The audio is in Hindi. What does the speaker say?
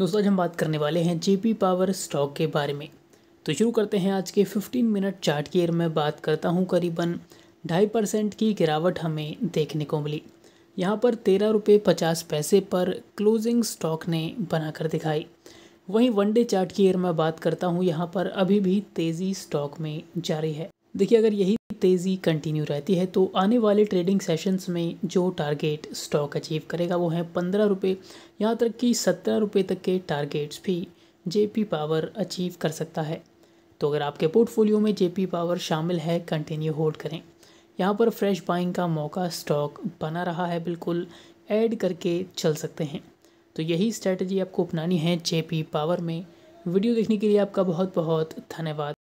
दोस्तों आज हम बात करने वाले हैं जेपी पावर स्टॉक के बारे में तो शुरू करते हैं आज के 15 मिनट चार्ट की मैं बात करता हूं करीबन ढाई परसेंट की गिरावट हमें देखने को मिली यहाँ पर तेरह रुपये पचास पैसे पर क्लोजिंग स्टॉक ने बनाकर दिखाई वहीं वनडे चार्ट की मैं बात करता हूँ यहाँ पर अभी भी तेज़ी स्टॉक में जारी है देखिए अगर यही तेज़ी कंटिन्यू रहती है तो आने वाले ट्रेडिंग सेशंस में जो टारगेट स्टॉक अचीव करेगा वो है पंद्रह रुपये यहाँ तक कि सत्रह रुपये तक के टारगेट्स भी जेपी पावर अचीव कर सकता है तो अगर आपके पोर्टफोलियो में जेपी पावर शामिल है कंटिन्यू होल्ड करें यहाँ पर फ्रेश बाइंग का मौका स्टॉक बना रहा है बिल्कुल ऐड करके चल सकते हैं तो यही स्ट्रैटेजी आपको अपनानी है जेपी पावर में वीडियो देखने के लिए आपका बहुत बहुत धन्यवाद